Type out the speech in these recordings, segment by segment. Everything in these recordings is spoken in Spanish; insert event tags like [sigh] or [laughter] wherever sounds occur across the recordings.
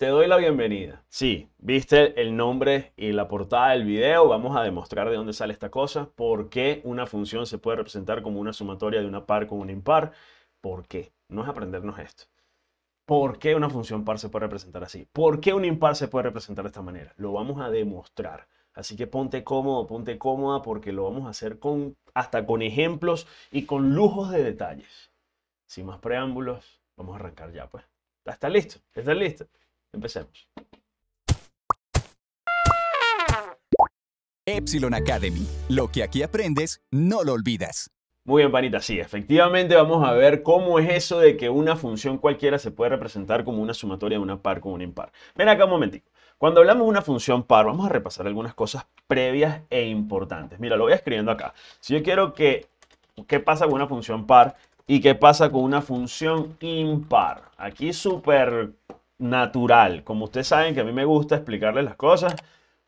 Te doy la bienvenida. Sí, viste el nombre y la portada del video. Vamos a demostrar de dónde sale esta cosa. ¿Por qué una función se puede representar como una sumatoria de una par con una impar? ¿Por qué? No es aprendernos esto. ¿Por qué una función par se puede representar así? ¿Por qué un impar se puede representar de esta manera? Lo vamos a demostrar. Así que ponte cómodo, ponte cómoda porque lo vamos a hacer con, hasta con ejemplos y con lujos de detalles. Sin más preámbulos, vamos a arrancar ya pues. ¿Estás listo? ¿Estás listo? Empecemos. Epsilon Academy. Lo que aquí aprendes, no lo olvidas. Muy bien, Panita, sí, efectivamente vamos a ver cómo es eso de que una función cualquiera se puede representar como una sumatoria de una par con una impar. Ven acá un momentito. Cuando hablamos de una función par, vamos a repasar algunas cosas previas e importantes. Mira, lo voy escribiendo acá. Si yo quiero que, ¿qué pasa con una función par? ¿Y qué pasa con una función impar? Aquí súper natural. Como ustedes saben que a mí me gusta explicarles las cosas,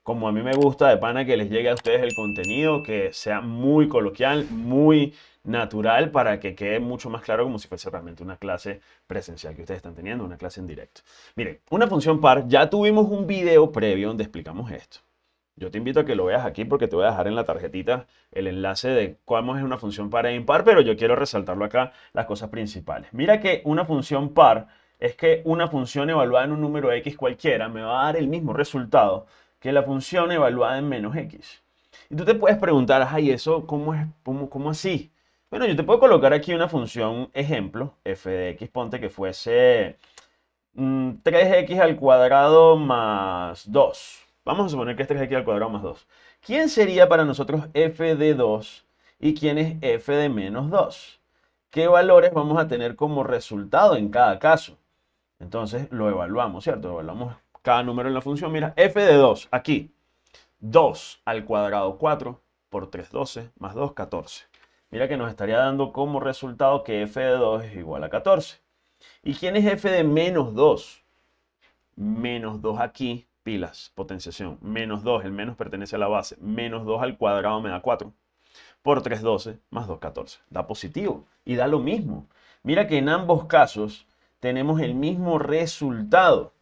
como a mí me gusta de pana que les llegue a ustedes el contenido, que sea muy coloquial, muy natural, para que quede mucho más claro como si fuese realmente una clase presencial que ustedes están teniendo, una clase en directo. Miren, una función par, ya tuvimos un video previo donde explicamos esto. Yo te invito a que lo veas aquí porque te voy a dejar en la tarjetita el enlace de cómo es una función par e impar, pero yo quiero resaltarlo acá las cosas principales. Mira que una función par es que una función evaluada en un número x cualquiera me va a dar el mismo resultado que la función evaluada en menos x. Y tú te puedes preguntar, ay, ¿eso cómo, es, cómo, así? Bueno, yo te puedo colocar aquí una función ejemplo, f de x, ponte que fuese 3x mm, al cuadrado más 2. Vamos a suponer que es 3x al cuadrado más 2. ¿Quién sería para nosotros f de 2 y quién es f de menos 2? ¿Qué valores vamos a tener como resultado en cada caso? Entonces lo evaluamos, ¿cierto? Evaluamos cada número en la función. Mira, f de 2, aquí. 2 al cuadrado 4 por 3, 12, más 2, 14. Mira que nos estaría dando como resultado que f de 2 es igual a 14. ¿Y quién es f de menos 2? Menos 2 aquí, pilas, potenciación. Menos 2, el menos pertenece a la base. Menos 2 al cuadrado me da 4. Por 3, 12, más 2, 14. Da positivo y da lo mismo. Mira que en ambos casos tenemos el mismo resultado.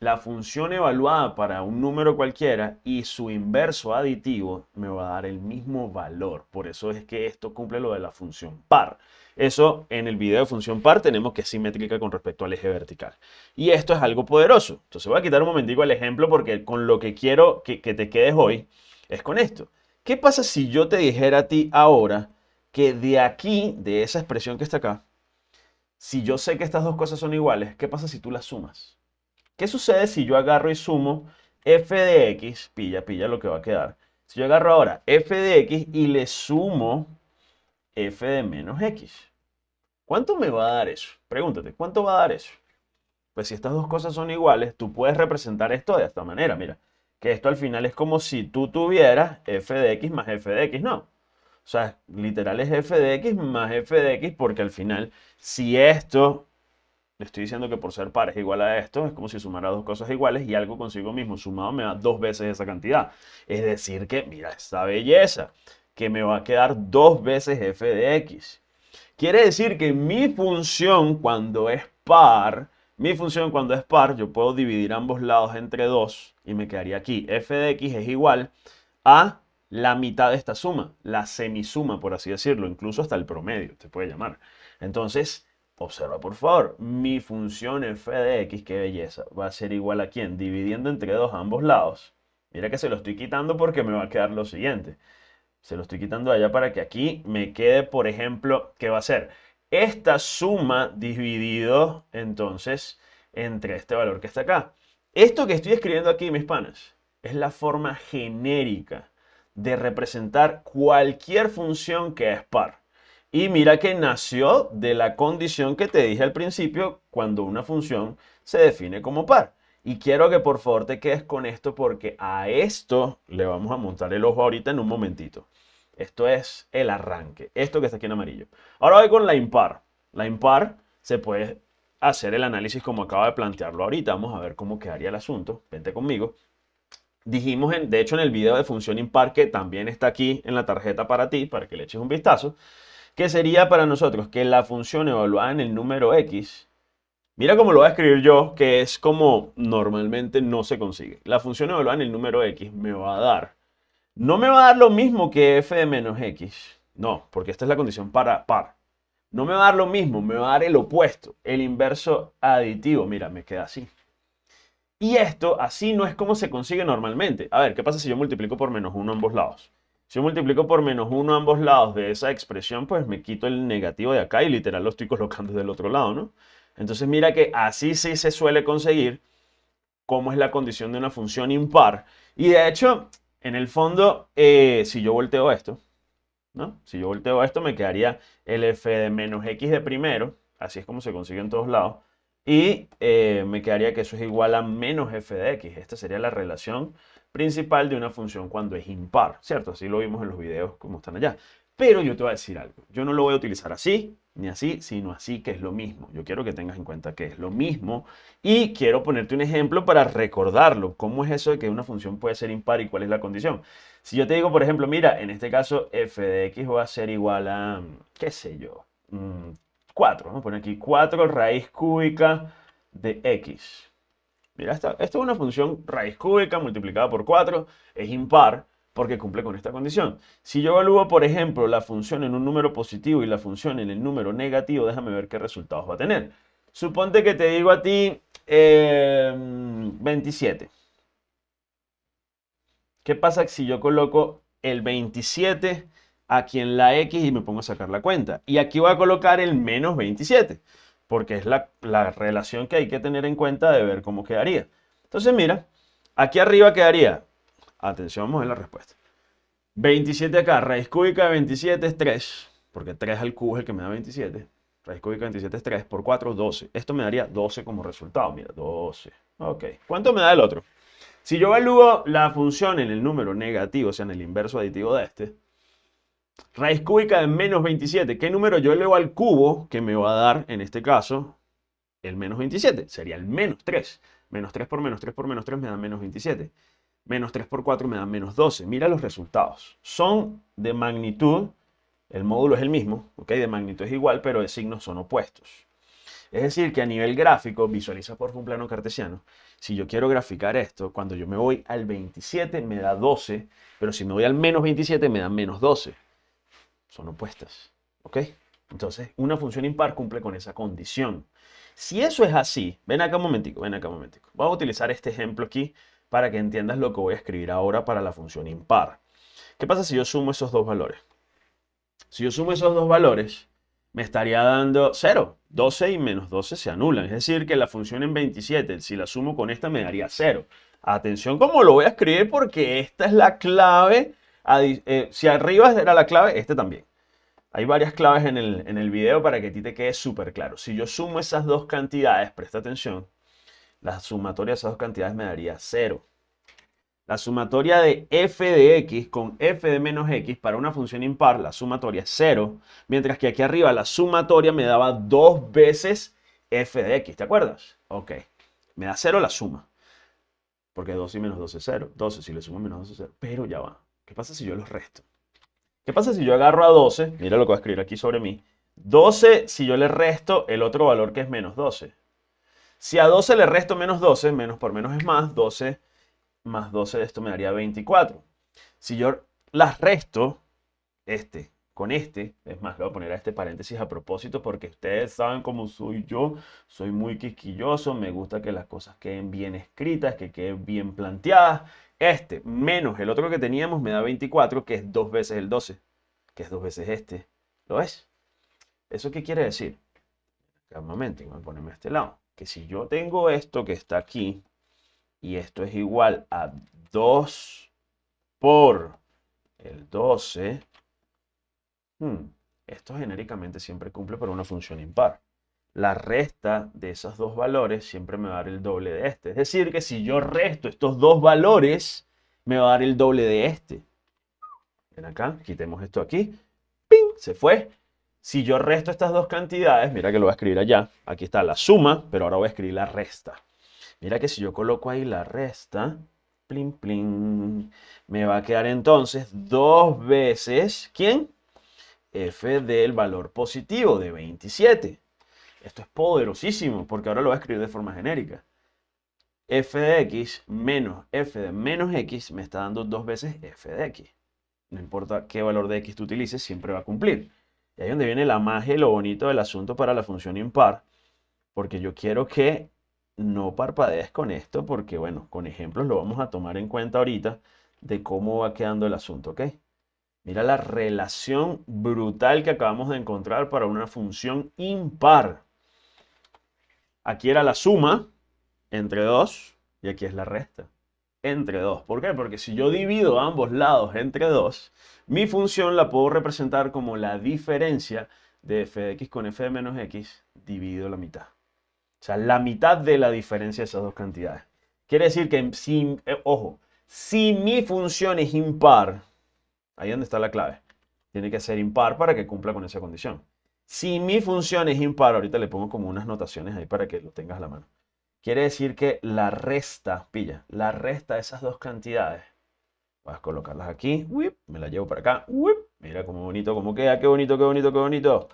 La función evaluada para un número cualquiera y su inverso aditivo me va a dar el mismo valor. Por eso es que esto cumple lo de la función par. Eso en el video de función par tenemos que es simétrica con respecto al eje vertical. Y esto es algo poderoso. Entonces voy a quitar un momentico el ejemplo porque con lo que quiero que, que te quedes hoy es con esto. ¿Qué pasa si yo te dijera a ti ahora que de aquí, de esa expresión que está acá, si yo sé que estas dos cosas son iguales, ¿qué pasa si tú las sumas? ¿Qué sucede si yo agarro y sumo f de x, pilla, pilla lo que va a quedar? Si yo agarro ahora f de x y le sumo f de menos x. ¿Cuánto me va a dar eso? Pregúntate, ¿cuánto va a dar eso? Pues si estas dos cosas son iguales, tú puedes representar esto de esta manera, mira. Que esto al final es como si tú tuvieras f de x más f de x, no. O sea, literal es f de x más f de x, porque al final, si esto, le estoy diciendo que por ser par es igual a esto, es como si sumara dos cosas iguales y algo consigo mismo. Sumado me da dos veces esa cantidad. Es decir que, mira esta belleza, que me va a quedar dos veces f de x. Quiere decir que mi función cuando es par, mi función cuando es par, yo puedo dividir ambos lados entre 2 y me quedaría aquí. f de x es igual a la mitad de esta suma, la semisuma, por así decirlo, incluso hasta el promedio, se puede llamar. Entonces, observa por favor, mi función f de x, qué belleza, va a ser igual a quién? Dividiendo entre 2 ambos lados. Mira que se lo estoy quitando porque me va a quedar lo siguiente. Se lo estoy quitando allá para que aquí me quede, por ejemplo, ¿qué va a ser? Esta suma dividido, entonces, entre este valor que está acá. Esto que estoy escribiendo aquí, mis panas, es la forma genérica de representar cualquier función que es par. Y mira que nació de la condición que te dije al principio cuando una función se define como par. Y quiero que por favor te quedes con esto porque a esto le vamos a montar el ojo ahorita en un momentito. Esto es el arranque, esto que está aquí en amarillo. Ahora voy con la impar. La impar se puede hacer el análisis como acaba de plantearlo ahorita. Vamos a ver cómo quedaría el asunto. Vente conmigo. Dijimos, en, de hecho, en el video de función impar, que también está aquí en la tarjeta para ti, para que le eches un vistazo, que sería para nosotros que la función evaluada en el número x, mira cómo lo voy a escribir yo, que es como normalmente no se consigue. La función evaluada en el número x me va a dar, no me va a dar lo mismo que f de menos x, no, porque esta es la condición para par. No me va a dar lo mismo, me va a dar el opuesto, el inverso aditivo. Mira, me queda así. Y esto así no es como se consigue normalmente. A ver, ¿qué pasa si yo multiplico por menos 1 ambos lados? Si yo multiplico por menos 1 ambos lados de esa expresión, pues me quito el negativo de acá y literal lo estoy [laughs] colocando del otro lado, ¿no? Entonces mira que así sí se suele conseguir cómo es la condición de una función impar. Y de hecho, en el fondo, eh, si yo volteo esto, ¿no? Si yo volteo esto me quedaría el f de menos x de primero, así es como se consigue en todos lados, y eh, me quedaría que eso es igual a menos f de x. Esta sería la relación principal de una función cuando es impar, ¿cierto? Así lo vimos en los videos como están allá. Pero yo te voy a decir algo. Yo no lo voy a utilizar así, ni así, sino así, que es lo mismo. Yo quiero que tengas en cuenta que es lo mismo. Y quiero ponerte un ejemplo para recordarlo. ¿Cómo es eso de que una función puede ser impar y cuál es la condición? Si yo te digo, por ejemplo, mira, en este caso f de x va a ser igual a, qué sé yo, mm, 4. Vamos a poner aquí 4 raíz cúbica de x. Mira, esto es una función raíz cúbica multiplicada por 4. Es impar porque cumple con esta condición. Si yo evalúo, por ejemplo, la función en un número positivo y la función en el número negativo, déjame ver qué resultados va a tener. Suponte que te digo a ti 27. Em, ¿Qué pasa si yo coloco el 27 aquí en la X y me pongo a sacar la cuenta. Y aquí voy a colocar el menos 27, porque es la, relación que hay que tener en cuenta de ver cómo quedaría. Entonces mira, aquí arriba quedaría, atención, vamos a ver la respuesta. 27 acá, raíz cúbica de 27 es 3, porque 3 al cubo es el que me da 27. Raíz cúbica de 27 es 3, por 4 12. Esto me daría 12 como resultado, mira, 12. Ok, ¿cuánto me da el otro? Si yo evalúo la función en el número negativo, o sea, en el inverso aditivo de este, Raíz cúbica de menos 27. ¿Qué número yo elevo al cubo que me va a dar, en este caso, el menos 27? Sería el menos 3. Menos 3 por menos 3 por menos 3 me da menos 27. Menos 3 por 4 me da menos 12. Mira los resultados. Son de magnitud, el módulo es el mismo, ¿ok? De magnitud es igual, pero de signos son opuestos. Es decir, que a nivel gráfico, visualiza por un plano cartesiano, si yo quiero graficar esto, cuando yo me voy al 27 me da 12, pero si me voy al menos 27 me da menos 12 son opuestas. ¿Ok? Entonces, una función impar cumple con esa condición. Si eso es así, ven acá un momentico, ven acá un momentico. Voy a utilizar este ejemplo aquí para que entiendas lo que voy a escribir ahora para la función impar. ¿Qué pasa si yo sumo esos dos valores? Si yo sumo esos dos valores, me estaría dando 0. 12 y menos 12 se anulan. Es decir, que la función en 27, si la sumo con esta, me daría 0. Atención como lo voy a escribir porque esta es la clave eh, si arriba era la clave, este también. Hay varias claves en el, en video para que a ti te quede súper claro. Si yo sumo esas dos cantidades, presta atención, la sumatoria de esas dos cantidades me daría 0. La sumatoria de f de x con f de menos x para una función impar, la sumatoria es 0, mientras que aquí arriba la sumatoria me daba dos veces f de x, ¿te acuerdas? Ok, me da 0 la suma, porque 2 y menos 2 es 0, 12 si le sumo menos 2 es 0, pero ya va. ¿Qué pasa si yo los resto? ¿Qué pasa si yo agarro a 12? Mira lo que voy a escribir aquí sobre mí. 12, si yo le resto el otro valor que es menos 12. Si a 12 le resto menos 12, menos por menos es más, 12 más 12, esto me daría 24. Si yo las resto, este con este, es más, le voy a poner a este paréntesis a propósito porque ustedes saben cómo soy yo, soy muy quisquilloso, me gusta que las cosas queden bien escritas, que queden bien planteadas, este menos el otro que teníamos me da 24, que es dos veces el 12, que es dos veces este. ¿Lo ves? ¿Eso qué quiere decir? Un momento, voy a ponerme a este lado. Que si yo tengo esto que está aquí, y esto es igual a 2 por el 12, hmm, esto genéricamente siempre cumple para una función impar la resta de esos dos valores siempre me va a dar el doble de este. Es decir, que si yo resto estos dos valores, me va a dar el doble de este. Ven acá, quitemos esto aquí. ¡Ping! Se fue. Si yo resto estas dos cantidades, mira que lo voy a escribir allá. Aquí está la suma, pero ahora voy a escribir la resta. Mira que si yo coloco ahí la resta, plin, plin, me va a quedar entonces dos veces, ¿quién? f del valor positivo de 27. Esto es poderosísimo porque ahora lo voy a escribir de forma genérica. f de x menos f de menos x me está dando dos veces f de x. No importa qué valor de x tú utilices, siempre va a cumplir. Y ahí es donde viene la magia y lo bonito del asunto para la función impar. Porque yo quiero que no parpadees con esto porque, bueno, con ejemplos lo vamos a tomar en cuenta ahorita de cómo va quedando el asunto, ¿ok? Mira la relación brutal que acabamos de encontrar para una función impar. Aquí era la suma entre 2 y aquí es la resta entre 2. ¿Por qué? Porque si yo divido ambos lados entre 2, mi función la puedo representar como la diferencia de f de x con f de menos x dividido la mitad. O sea, la mitad de la diferencia de esas dos cantidades. Quiere decir que, si, eh, ojo, si mi función es impar, ahí donde está la clave, tiene que ser impar para que cumpla con esa condición. Si mi función es impar, ahorita le pongo como unas notaciones ahí para que lo tengas a la mano. Quiere decir que la resta, pilla, la resta de esas dos cantidades. Vas a colocarlas aquí, me la llevo para acá, mira cómo bonito, cómo queda, qué bonito, qué bonito, qué bonito.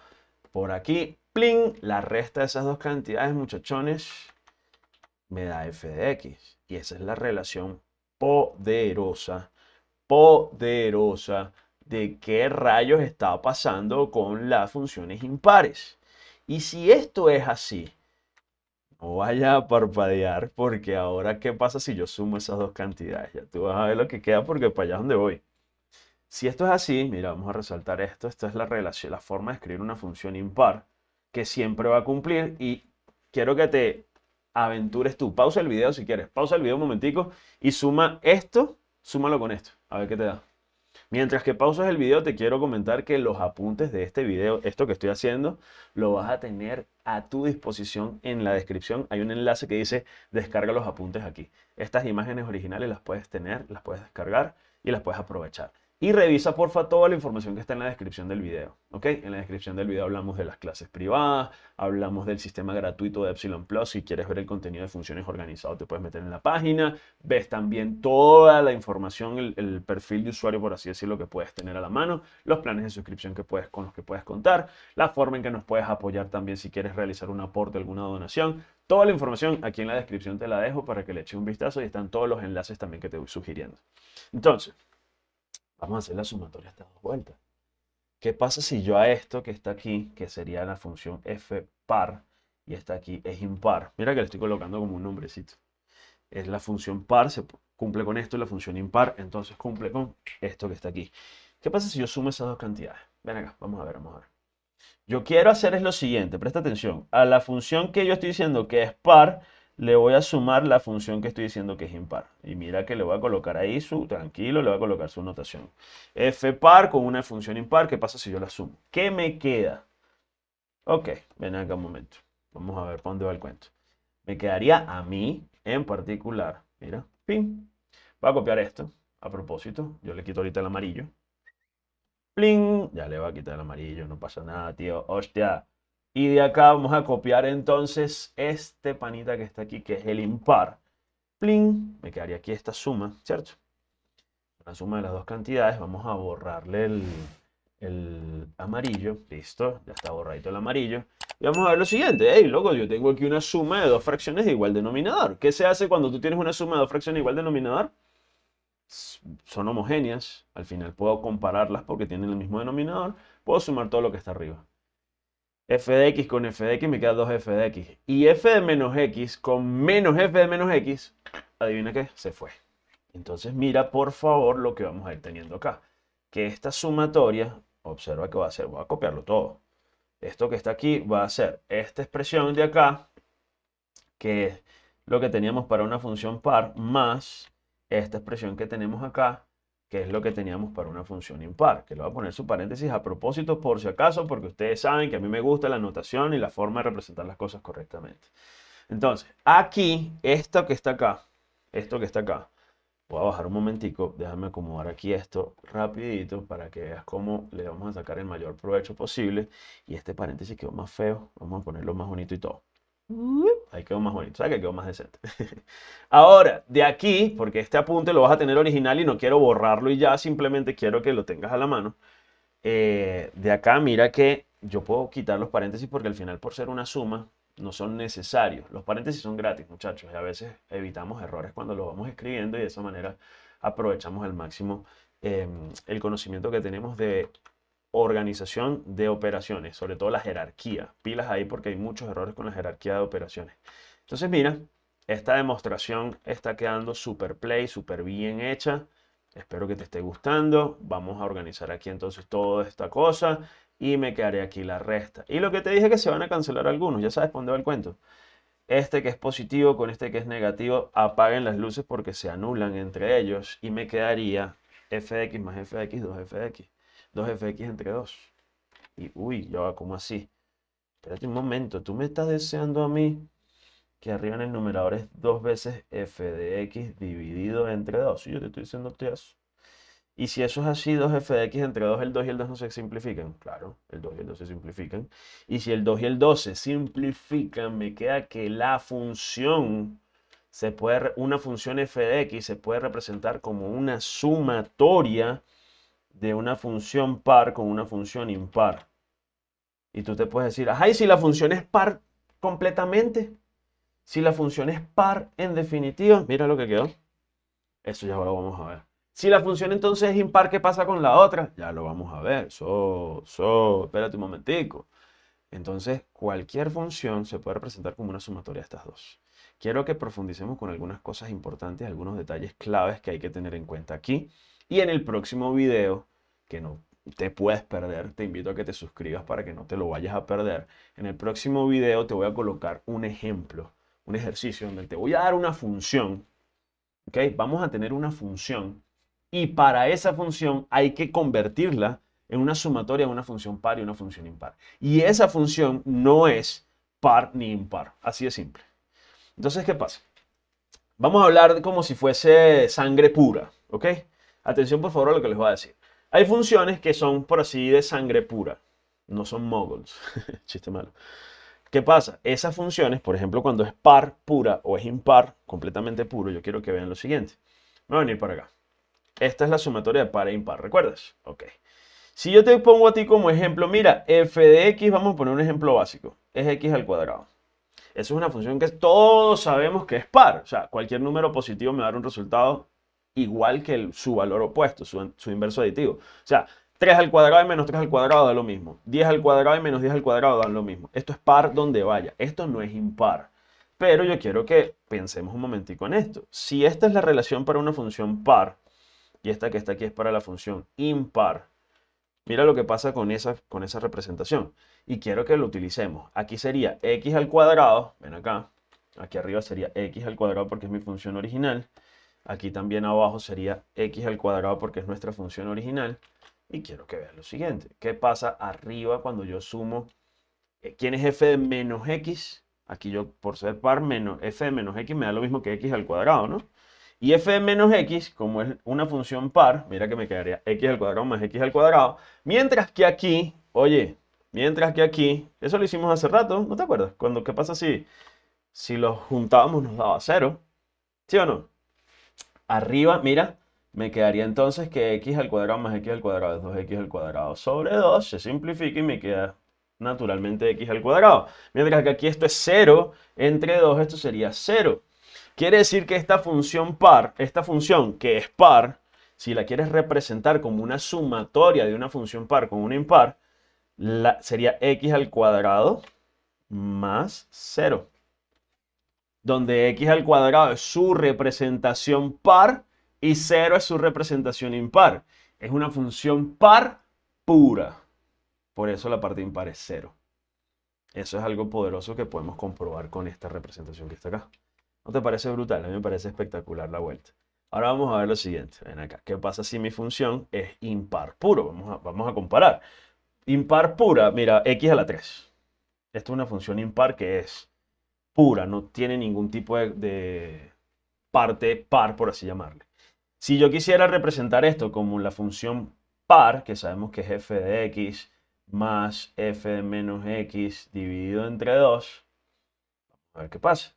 Por aquí, pling, la resta de esas dos cantidades, muchachones, me da f de x. Y esa es la relación poderosa, poderosa de qué rayos está pasando con las funciones impares. Y si esto es así, no vaya a parpadear porque ahora qué pasa si yo sumo esas dos cantidades. Ya tú vas a ver lo que queda porque para allá es donde voy. Si esto es así, mira, vamos a resaltar esto. Esta es la relación, la forma de escribir una función impar que siempre va a cumplir y quiero que te aventures tú. Pausa el video si quieres. Pausa el video un momentico y suma esto, súmalo con esto. A ver qué te da. Mientras que pausas el video, te quiero comentar que los apuntes de este video, esto que estoy haciendo, lo vas a tener a tu disposición en la descripción. Hay un enlace que dice descarga los apuntes aquí. Estas imágenes originales las puedes tener, las puedes descargar y las puedes aprovechar. Y revisa porfa toda la información que está en la descripción del video. ¿ok? En la descripción del video hablamos de las clases privadas, hablamos del sistema gratuito de Epsilon Plus. Si quieres ver el contenido de funciones organizado, te puedes meter en la página. Ves también toda la información, el, perfil de usuario, por así decirlo, que puedes tener a la mano, los planes de suscripción que puedes, con los que puedes contar, la forma en que nos puedes apoyar también si quieres realizar un aporte, alguna donación. Toda la información aquí en la descripción te la dejo para que le eches un vistazo y están todos los enlaces también que te voy sugiriendo. Entonces, Vamos a hacer la sumatoria hasta dos vueltas. ¿Qué pasa si yo a esto que está aquí, que sería la función f par, y está aquí es impar? Mira que le estoy colocando como un nombrecito. Es la función par, se cumple con esto, y la función impar, entonces cumple con esto que está aquí. ¿Qué pasa si yo sumo esas dos cantidades? Ven acá, vamos a ver, vamos a ver. Yo quiero hacer es lo siguiente, presta atención. A la función que yo estoy diciendo que es par, le voy a sumar la función que estoy diciendo que es impar. Y mira que le voy a colocar ahí su, tranquilo, le voy a colocar su notación. f par con una función impar, ¿qué pasa si yo la sumo? ¿Qué me queda? Ok, ven acá un momento. Vamos a ver para dónde va el cuento. Me quedaría a mí en particular. Mira, pin. Voy a copiar esto. A propósito, yo le quito ahorita el amarillo. plin Ya le voy a quitar el amarillo, no pasa nada, tío. Hostia. Y de acá vamos a copiar entonces este panita que está aquí, que es el impar. Plin, me quedaría aquí esta suma, ¿cierto? La suma de las dos cantidades, vamos a borrarle el, amarillo. Listo, ya está borradito el amarillo. Y vamos a ver lo siguiente. ¡Ey, loco, yo tengo aquí una suma de dos fracciones de igual denominador. ¿Qué se hace cuando tú tienes una suma de dos fracciones de igual denominador? Son homogéneas. Al final puedo compararlas porque tienen el mismo denominador. Puedo sumar todo lo que está arriba f de x con f de x me queda 2f de x. Y f de menos x con menos f de menos x, adivina qué, se fue. Entonces mira por favor lo que vamos a ir teniendo acá. Que esta sumatoria, observa que va a ser, voy a copiarlo todo. Esto que está aquí va a ser esta expresión de acá, que es lo que teníamos para una función par, más esta expresión que tenemos acá, que es lo que teníamos para una función impar, que lo voy a poner su paréntesis a propósito por si acaso, porque ustedes saben que a mí me gusta la notación y la forma de representar las cosas correctamente. Entonces, aquí, esto que está acá, esto que está acá, voy a bajar un momentico, déjame acomodar aquí esto rapidito para que veas cómo le vamos a sacar el mayor provecho posible. Y este paréntesis quedó más feo, vamos a ponerlo más bonito y todo. Ahí quedó más bonito, ¿sabes? Que quedó más decente. [laughs] Ahora, de aquí, porque este apunte lo vas a tener original y no quiero borrarlo y ya, simplemente quiero que lo tengas a la mano. Eh, de acá, mira que yo puedo quitar los paréntesis porque al final, por ser una suma, no son necesarios. Los paréntesis son gratis, muchachos, y a veces evitamos errores cuando lo vamos escribiendo y de esa manera aprovechamos al máximo em, el conocimiento que tenemos de organización de operaciones, sobre todo la jerarquía. Pilas ahí porque hay muchos errores con la jerarquía de operaciones. Entonces, mira, esta demostración está quedando super play, súper bien hecha. Espero que te esté gustando. Vamos a organizar aquí entonces toda esta cosa y me quedaré aquí la resta. Y lo que te dije que se van a cancelar algunos, ya sabes por el cuento. Este que es positivo con este que es negativo, apaguen las luces porque se anulan entre ellos y me quedaría fx más fx, 2fx. 2fx entre 2. Y uy, yo va, como así? Espérate un momento, tú me estás deseando a mí que arriba en el numerador es 2 veces f de x dividido entre 2. Y yo te estoy diciendo eso. Y si eso es así, 2f de x entre 2, el 2 y el 2 no se simplifican. Claro, el 2 y el 2 se simplifican. Y si el 2 y el 2 se simplifican, me queda que la función, se puede, una función f de x se puede representar como una sumatoria de una función par con una función impar. Y tú te puedes decir, ay y si la función es par completamente, si la función es par en definitiva, mira lo que quedó. Eso ya lo vamos a ver. Si la función entonces es impar, ¿qué pasa con la otra? Ya lo vamos a ver. So, so, espérate un momentico. Entonces, cualquier función se puede representar como una sumatoria de estas dos. Quiero que profundicemos con algunas cosas importantes, algunos detalles claves que hay que tener en cuenta aquí. Y en el próximo video, que no te puedes perder, te invito a que te suscribas para que no te lo vayas a perder. En el próximo video te voy a colocar un ejemplo, un ejercicio donde te voy a dar una función. Vamos a tener una función y para esa función hay que convertirla en una sumatoria, una función par y una función impar. Y esa función no es par ni impar. Así de simple. Entonces, ¿qué pasa? Vamos a hablar como si fuese sangre pura, ¿ok? Atención por favor a lo que les voy a decir. Hay funciones que son por así de sangre pura, no son moguls, [laughs] chiste malo. ¿Qué pasa? Esas funciones, por ejemplo, cuando es par pura o es impar, completamente puro, yo quiero que vean lo siguiente. Me voy a venir para acá. Esta es la sumatoria de par e impar, ¿recuerdas? Ok. Si yo te pongo a ti como ejemplo, mira, f de x, vamos a poner un ejemplo básico, es x al cuadrado. Esa es una función que todos sabemos que es par. O sea, cualquier número positivo me va a dar un resultado igual que su valor opuesto, su, inverso aditivo. O sea, 3 al cuadrado y menos 3 al cuadrado da lo mismo. 10 al cuadrado y menos 10 al cuadrado dan lo mismo. Esto es par donde vaya. Esto no es impar. Pero yo quiero que pensemos un momentico en esto. Si esta es la relación para una función par, y esta que está aquí es para la función impar, mira lo que pasa con esa, con esa representación. Y quiero que lo utilicemos. Aquí sería x al cuadrado, ven acá, aquí arriba sería x al cuadrado porque es mi función original, Aquí también abajo sería x al cuadrado porque es nuestra función original. Y quiero que veas lo siguiente. ¿Qué pasa arriba cuando yo sumo? Eh, ¿Quién es f de menos x? Aquí yo, por ser par, menos f de menos x me da lo mismo que x al cuadrado, ¿no? Y f de menos x, como es una función par, mira que me quedaría x al cuadrado más x al cuadrado. Mientras que aquí, oye, mientras que aquí, eso lo hicimos hace rato, ¿no te acuerdas? Cuando, ¿qué pasa si, si los juntábamos nos daba cero? ¿Sí o no? arriba, mira, me quedaría entonces que x al cuadrado más x al cuadrado es 2x al cuadrado sobre 2, se simplifica y me queda naturalmente x al cuadrado. Mientras que aquí esto es 0, entre 2 esto sería 0. Quiere decir que esta función par, esta función que es par, si la quieres representar como una sumatoria de una función par con una impar, sería x al cuadrado más 0 donde x al cuadrado es su representación par y 0 es su representación impar. Es una función par pura. Por eso la parte impar es 0. Eso es algo poderoso que podemos comprobar con esta representación que está acá. ¿No te parece brutal? A mí me parece espectacular la vuelta. Ahora vamos a ver lo siguiente. Ven acá. ¿Qué pasa si mi función es impar puro? Vamos a, vamos a comparar. Impar pura, mira, x a la 3. Esto es una función impar que es pura, no tiene ningún tipo de, parte par, por así llamarle. Si yo quisiera representar esto como la función par, que sabemos que es f de x más f de menos x dividido entre 2, a ver qué pasa.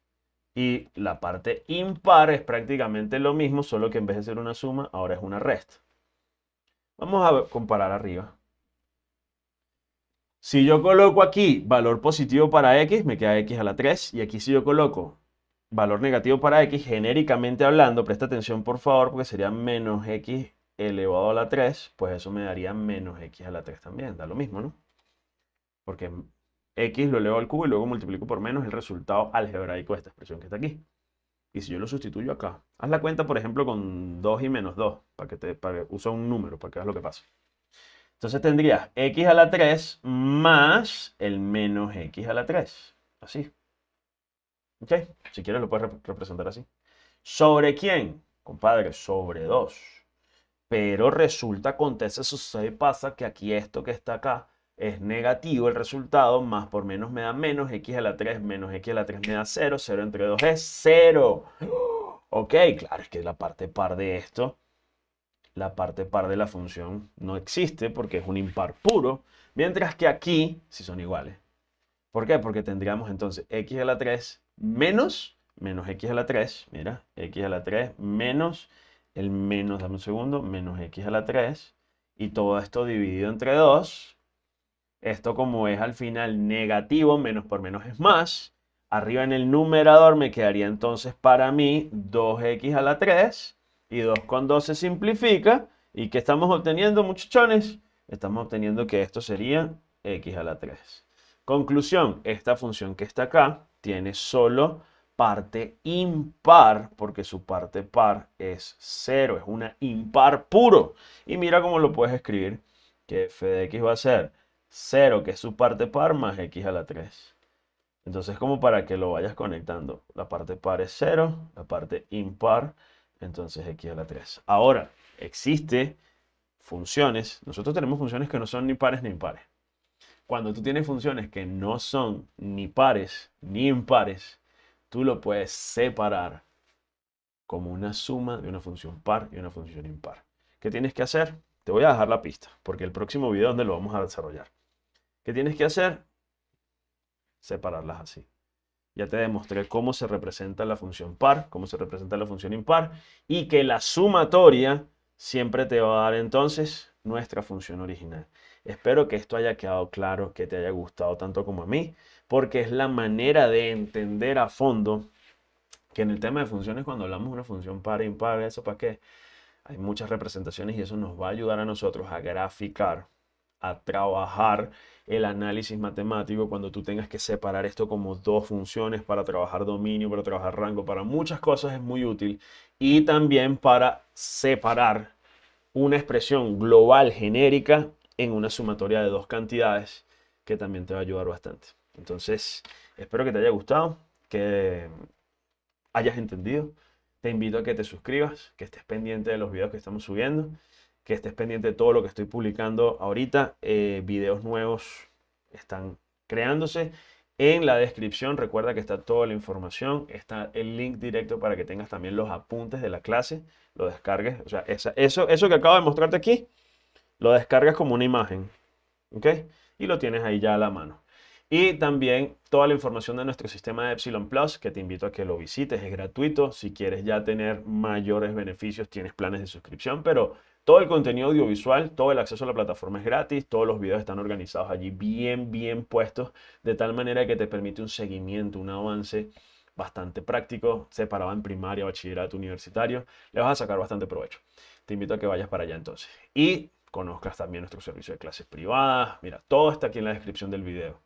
Y la parte impar es prácticamente lo mismo, solo que en vez de ser una suma, ahora es una resta. Vamos a comparar arriba. Si yo coloco aquí valor positivo para x, me queda x a la 3. Y aquí si yo coloco valor negativo para x, genéricamente hablando, presta atención por favor, porque sería menos x elevado a la 3, pues eso me daría menos x a la 3 también. Da lo mismo, ¿no? Porque x lo elevo al cubo y luego multiplico por menos el resultado algebraico de esta expresión que está aquí. Y si yo lo sustituyo acá, haz la cuenta, por ejemplo, con 2 y menos 2, para que, te, para usa un número, para que veas lo que pasa. Entonces tendría x a la 3 más el menos x a la 3. Así. ¿Ok? Si quieres lo puedes representar así. ¿Sobre quién? Compadre, sobre 2. Pero resulta, acontece, sucede, pasa que aquí esto que está acá es negativo el resultado, más por menos me da menos, x a la 3 menos x a la 3 me da 0, 0 entre 2 es 0. Ok, claro, es que la parte par de esto la parte par de la función no existe porque es un impar puro, mientras que aquí sí son iguales. ¿Por qué? Porque tendríamos entonces x a la 3 menos, menos x a la 3, mira, x a la 3 menos el menos, dame un segundo, menos x a la 3, y todo esto dividido entre 2. Esto como es al final negativo, menos por menos es más. Arriba en el numerador me quedaría entonces para mí 2x a la 3 y 2 con 2 se simplifica. ¿Y qué estamos obteniendo, muchachones? Estamos obteniendo que esto sería x a la 3. Conclusión, esta función que está acá tiene solo parte impar, porque su parte par es 0, es una impar puro. Y mira cómo lo puedes escribir, que f de x va a ser 0, que es su parte par, más x a la 3. Entonces, como para que lo vayas conectando, la parte par es 0, la parte impar entonces x a la 3. Ahora, existe funciones, nosotros tenemos funciones que no son ni pares ni impares. Cuando tú tienes funciones que no son ni pares ni impares, tú lo puedes separar como una suma de una función par y una función impar. ¿Qué tienes que hacer? Te voy a dejar la pista, porque el próximo video es donde lo vamos a desarrollar. ¿Qué tienes que hacer? Separarlas así. Ya te demostré cómo se representa la función par, cómo se representa la función impar y que la sumatoria siempre te va a dar entonces nuestra función original. Espero que esto haya quedado claro, que te haya gustado tanto como a mí, porque es la manera de entender a fondo que en el tema de funciones cuando hablamos de una función par e impar, eso para qué, hay muchas representaciones y eso nos va a ayudar a nosotros a graficar trabajar el análisis matemático cuando tú tengas que separar esto como dos funciones para trabajar dominio, para trabajar rango, para muchas cosas es muy útil y también para separar una expresión global genérica en una sumatoria de dos cantidades que también te va a ayudar bastante. Entonces, espero que te haya gustado, que hayas entendido. Te invito a que te suscribas, que estés pendiente de los videos que estamos subiendo que estés pendiente de todo lo que estoy publicando ahorita. Eh, videos nuevos están creándose. En la descripción, recuerda que está toda la información, está el link directo para que tengas también los apuntes de la clase, lo descargues. O sea, eso, eso que acabo de mostrarte aquí, lo descargas como una imagen, ¿ok? Y lo tienes ahí ya a la mano. Y también toda la información de nuestro sistema de Epsilon Plus, que te invito a que lo visites, es gratuito. Si quieres ya tener mayores beneficios, tienes planes de suscripción, pero todo el contenido audiovisual, todo el acceso a la plataforma es gratis, todos los videos están organizados allí bien, bien puestos, de tal manera que te permite un seguimiento, un avance bastante práctico, separado en primaria, bachillerato, universitario. Le vas a sacar bastante provecho. Te invito a que vayas para allá entonces. Y conozcas también nuestro servicio de clases privadas. Mira, todo está aquí en la descripción del video.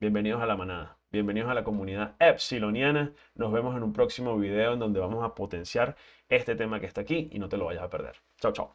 Bienvenidos a la manada. Bienvenidos a la comunidad epsiloniana. Nos vemos en un próximo video en donde vamos a potenciar este tema que está aquí y no te lo vayas a perder. Chao, chao.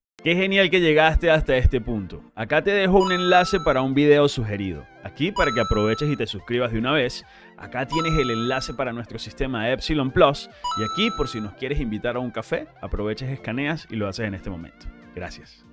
Qué genial que llegaste hasta este punto. Acá te dejo un enlace para un video sugerido. Aquí para que aproveches y te suscribas de una vez. Acá tienes el enlace para nuestro sistema Epsilon Plus. Y aquí por si nos quieres invitar a un café, aproveches, escaneas y lo haces en este momento. Gracias.